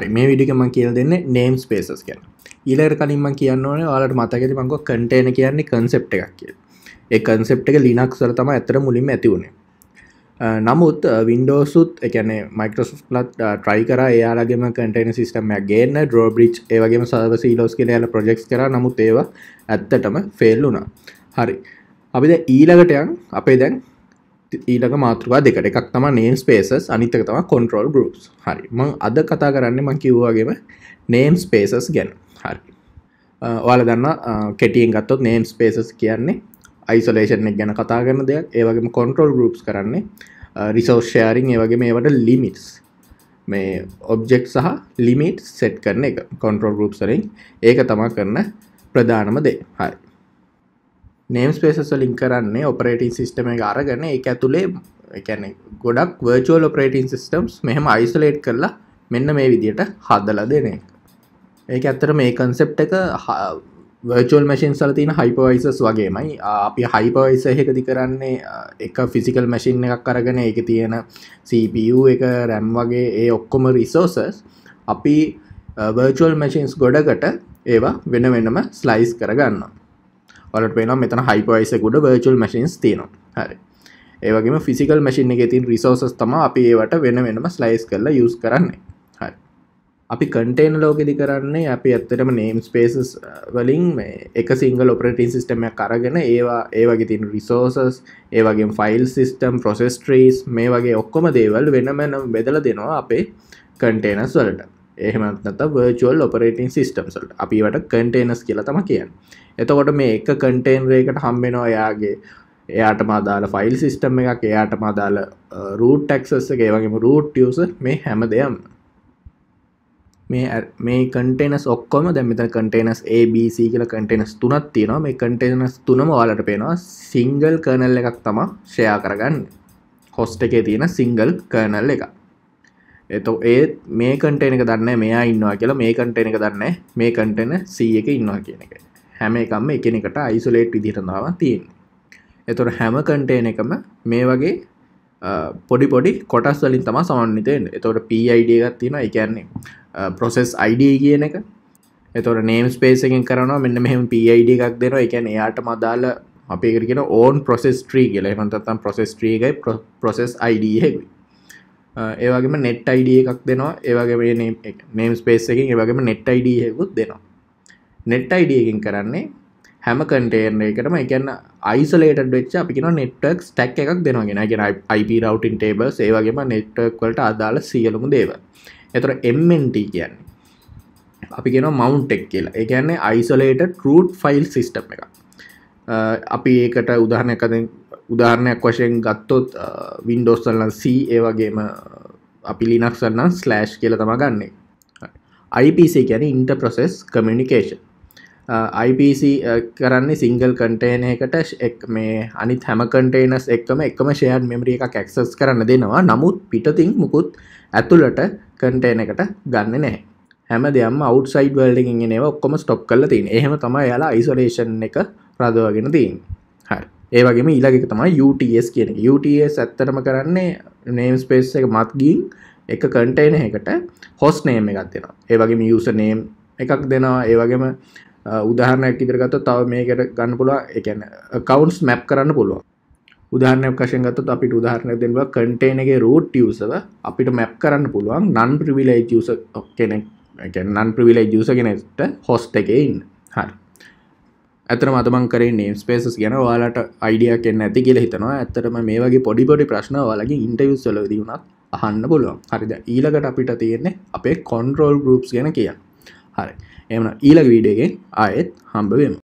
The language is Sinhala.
හරි මේ විඩිකම කියල් දෙන්න නේම් ස්පේසස් කියන ඊලට කලින්ම කියන්න ඕන වාලට මතකති මංකො කටේන කියන්නේ කන්සෙප් එකක් කිය ඒ කන්සෙප් එක ලිනක්සර තම ඇතර මුලින් ඇතිවුණේ නමුත් වින්ඩෝසුත් එකන මයිකෝලත් ට්‍රයි කර යාලගේම කටන සිස්ටම ගේන්න ඩෝබ්‍රිච් ඒවගේ සවස ලෝස් කියල ප්‍රජෙක්් කර නමුත් ඒවා ඇත්තටම ෆෙල් වුණා හරි අපි ඊලකටයන් අපේ දැන් ඊළඟ මාතෘවා දෙකට එකක් තම නේම් ස්පේසස් අනිතක තම කොන්ට්‍රෝල් ගරුප්ස් හරි මං අද කතා කරන්න මං කිව්වාගේම නේම් ස්පේසස් ගැන හරි ඔයාල දන්න කෙටියෙන් ගත්තොත් නේම් ස්පේසස් කියන්නේ අයිසොලේෂන් එක ගැන කතා කරන දෙයක් ඒවගේම කොන්ට්‍රෝල් ගරුප්ස් කරන්නේ රිසෝෂයාරිං ඒවගේ මේවට ලිමිටස් මේ ඔබ්ජෙක්් සහ ලිමිට් සෙට් කරන එක කොන්ට්‍රෝල් ගරුප්සරින් ඒක තමා කරන ප්‍රධානම දේ හරි නේම් ස්පේසස් ලින් කරන්නේ ඔපරේටින් සිිටම එක අරගන එක ඇතුළේ එකැනෙ ගොඩක් වර්චෝල ඔපරේටින් සිිස්ටම්ස් මෙහම අයිසලේට් කරලා මෙන්න මේ විදියට හදල දෙන එක ඒක ඇත්තර මේ කන්සෙප් එක වර්ල් මසින් සල තින හයිපවයිසස් වගේමයි අපි හයිපවයිස එකදි කරන්නේ එක ෆිසිකල් මැසින් එකක් කරගෙන එක තියෙන CPU එක රැම් වගේ ඒ ඔක්කොම රිසෝසස් අපි වර්ල් මැසින්ස් ගොඩකට ඒවා වෙන වෙනම ස්ලයිස් කරගන්නවා ඔලට පේන මෙතන හයිපයිසකුඩ වර්චල් මශන්ස් තියෙනවා හරි ඒවගේම ෆිසිකල් මශින් එක තින් රිසෝසස් තම අපි ඒවට වෙන වෙනම ස්ලයිස් කරලා යස් කරන්නේ හරි අපි කටේන ලෝකෙදි කරන්නේ අපි ඇත්තටම නේම් ස්පේසස් වලින් එක සිංගල් ඔපරටින් සිිස්ටමයක් අරගෙන ඒවා ඒවගේ තින් රිසෝසස් ඒවගේ ෆයිල් සිිස්ටම් ප්‍රොසෙස් ට්‍රීස් මේ වගේ ඔක්කොම දේවල් වෙනමැන බෙදල දෙනවා අපේ කටේනස් වලට එහමත්නත වර්ල් ඔපරේටන් සිිටම් සල්ට අපිට කටේනස් කියලා තම කියන්න එතකොට මේ එක කටේන්රේකට හම්බෙනවා යාගේ එයාට මාදාල ෆයිල් සිිස්ටම් එකක් එයාට මාදාල රූට් ටක්සස් එක වගේම රූට් ියස මේ හැම දෙයම් මේ කටේනස් ඔක්කොම දැමිත කටේනස් ABC කියල කටේනස් තුනත් තියෙනවා මේ කටේනස් තුනම වාලට පේනවා සිංගල් කනල් එකක් තම ෂයා කරගන්න හොස්ට එකේ තියෙන සිංගල් කනල් එකක් එතෝ ඒත් මේ කටන එක දන්න මෙයා ඉන්නවා කියලා මේ කටන එක දන්න මේ කටන සී එක ඉන්නවා කියන එක හැම එකම එකනකට අයිසුලේට් විදිරඳාව තියෙන් එතුොට හැම කටේන එකම මේ වගේ පොඩි පොඩි කොටස් වලින් තම සමන්විතයෙන් එතොට පයිඩ එකත් තියෙන එකන්නේ ප්‍රොසෙස් අයිඩ කියන එක එතොට නේම් ස්පේසකෙන් කරනවා මෙන්න මෙහම පයිඩ එකක් දෙෙන එකැන එයාට මදාල අපිකරගෙන ඕන් ප්‍රොසෙස් ට්‍රී කියල හන්තත්තම් ප්‍රොසෙස් ට්‍රීගයි ප්‍රොසෙස් අයිඩ හෙකුයි ඒවගේම නෙට් අයිඩ එකක් දෙනවා ඒවගේ නේම් ස්පේස් එකින් ඒවගේම නෙට් අයිඩයකුත් දෙනවා නෙට් අයිඩකින් කරන්නේ හැම කටේන එකටම එකන්න යිසලට වෙච් අපින නෙට්ක් ටැක් එකක් දෙනවාගෙන ගෙන IP රවටින් ටේබ ඒවගේම නෙට්වල්ට අදාල සියලුම දේව එතර එමට කියන්නේ අපි ගෙන මවන්්ටෙක් කියලා එකන්නේ යිසලට රට් ෆයිල් සිිස්ටම් එක අපි ඒකට උදාහනකද උදාහරණයක් වශයෙන් ගත්තොත් වින්ඩෝස්සල්ලන් C ඒවගේම අපි ලිනක්සන්න ස්ලෑෂ් කියල තම ගන්නේ IPC ගැන ඉන්ට ප්‍රසෙස් කමියනිිකේෂන් IPC කරන්නේ සිංගල් කටේන එකට එක් මේ අනි හැම කටේනස් එක්ම එකම ෂයන් මෙමරිය එක ඇක්සස් කරන්න දෙනවා නමුත් පිටතින් මුකුත් ඇතුළට කටේන එකට ගන්න නෑ හැම දෙයම් අවට්සයිඩ් වල්ඩිගින් එනවා ඔක්කොම ස්ටොප් කල තින් එහෙම තම යාලා යිසොලේෂන් එක රදවාගෙන තිීන් ඒවගේම ඊලගෙක තමයි UTS කියන UTS ඇත්තටම කරන්නේ නේම් ස්පේස් එක මත්ගින් එක කටේන එකට හොස් නේම එකක් දෙෙනවා ඒවගේම යස නේම් එකක් දෙනවා ඒවගේම උදාහරණයක් ඉදිරගත තව මේකට ගන්න පුලා එකන කවන්ස් මැප් කරන්න පුළුව උදාහරණයක් වශයෙන් ගත්තොත් අපිට උදාහරණයක් දෙන්නවා කන්ටේන එකේ රූට් යූසර් අපිට මැප් කරන්න පුළුවන් නන් ප්‍රිවිලේජ් යූසර් කෙනෙක් ඒ කියන්නේ නන් ප්‍රිවිලේජ් යූසර් කෙනෙක්ට හොස්ට් එකේ ඉන්න හරි ඇතර මතමන් කරේ නේම් ස්පේසස් ගැන වාලට අයිඩියක් එන්න ඇති කියල හිතනවා ඇත්තටම මේ වගේ පොඩිපොඩි ප්‍රශ්න වලගේ ඉන්ටවිස් වලදී වුණත් අහන්න පුළුවන් හරිද ඊළඟට අපිට තියෙන්නේ අපේ කොන්ට්‍රෝල් ගරුප්ස් ගැන කිය හරි එම ඊළඟ වීඩියගේ ආයෙත් හම්බවෙමු